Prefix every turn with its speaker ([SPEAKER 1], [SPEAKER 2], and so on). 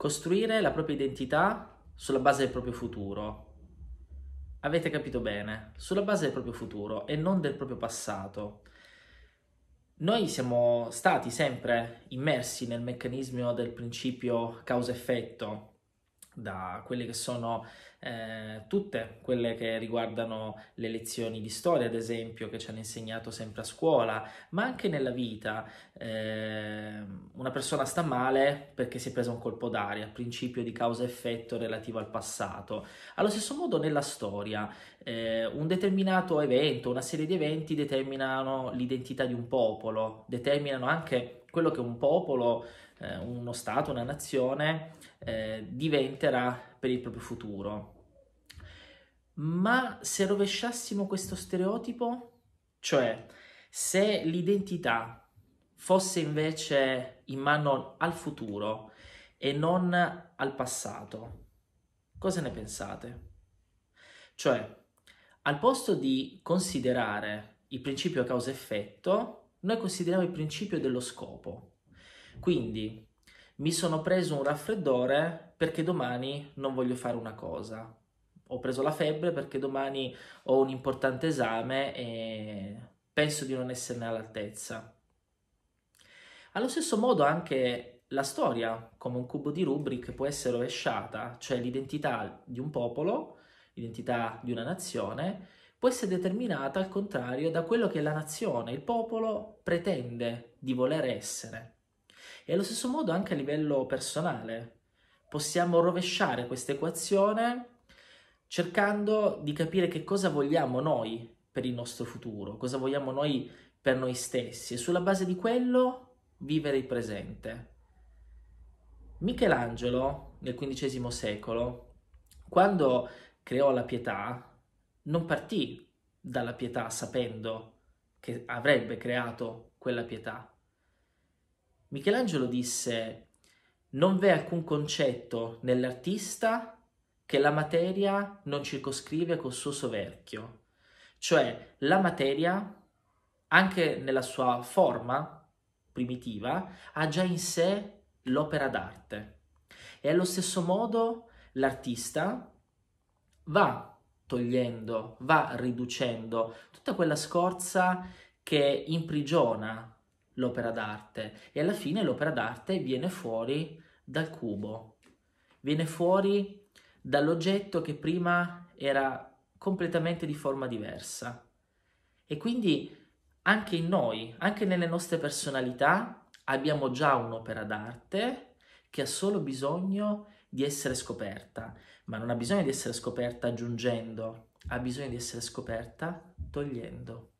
[SPEAKER 1] Costruire la propria identità sulla base del proprio futuro. Avete capito bene, sulla base del proprio futuro e non del proprio passato. Noi siamo stati sempre immersi nel meccanismo del principio causa-effetto, da quelle che sono eh, tutte quelle che riguardano le lezioni di storia, ad esempio, che ci hanno insegnato sempre a scuola, ma anche nella vita. Eh, una persona sta male perché si è presa un colpo d'aria, principio di causa-effetto relativo al passato. Allo stesso modo nella storia, eh, un determinato evento, una serie di eventi determinano l'identità di un popolo, determinano anche quello che un popolo, eh, uno Stato, una nazione eh, diventerà per il proprio futuro. Ma se rovesciassimo questo stereotipo, cioè se l'identità fosse invece in mano al futuro e non al passato, cosa ne pensate? Cioè, al posto di considerare il principio causa-effetto, noi consideriamo il principio dello scopo. Quindi, mi sono preso un raffreddore perché domani non voglio fare una cosa. Ho preso la febbre perché domani ho un importante esame e penso di non esserne all'altezza. Allo stesso modo anche la storia, come un cubo di Rubik, può essere rovesciata, cioè l'identità di un popolo, l'identità di una nazione, può essere determinata al contrario da quello che la nazione, il popolo pretende di voler essere. E allo stesso modo anche a livello personale possiamo rovesciare questa equazione cercando di capire che cosa vogliamo noi per il nostro futuro, cosa vogliamo noi per noi stessi e sulla base di quello vivere il presente. Michelangelo, nel XV secolo, quando creò la pietà, non partì dalla pietà sapendo che avrebbe creato quella pietà. Michelangelo disse non v'è alcun concetto nell'artista che la materia non circoscrive col suo soverchio, cioè la materia, anche nella sua forma, primitiva ha già in sé l'opera d'arte. E allo stesso modo l'artista va togliendo, va riducendo tutta quella scorza che imprigiona l'opera d'arte e alla fine l'opera d'arte viene fuori dal cubo, viene fuori dall'oggetto che prima era completamente di forma diversa. E quindi anche in noi, anche nelle nostre personalità, abbiamo già un'opera d'arte che ha solo bisogno di essere scoperta, ma non ha bisogno di essere scoperta aggiungendo, ha bisogno di essere scoperta togliendo.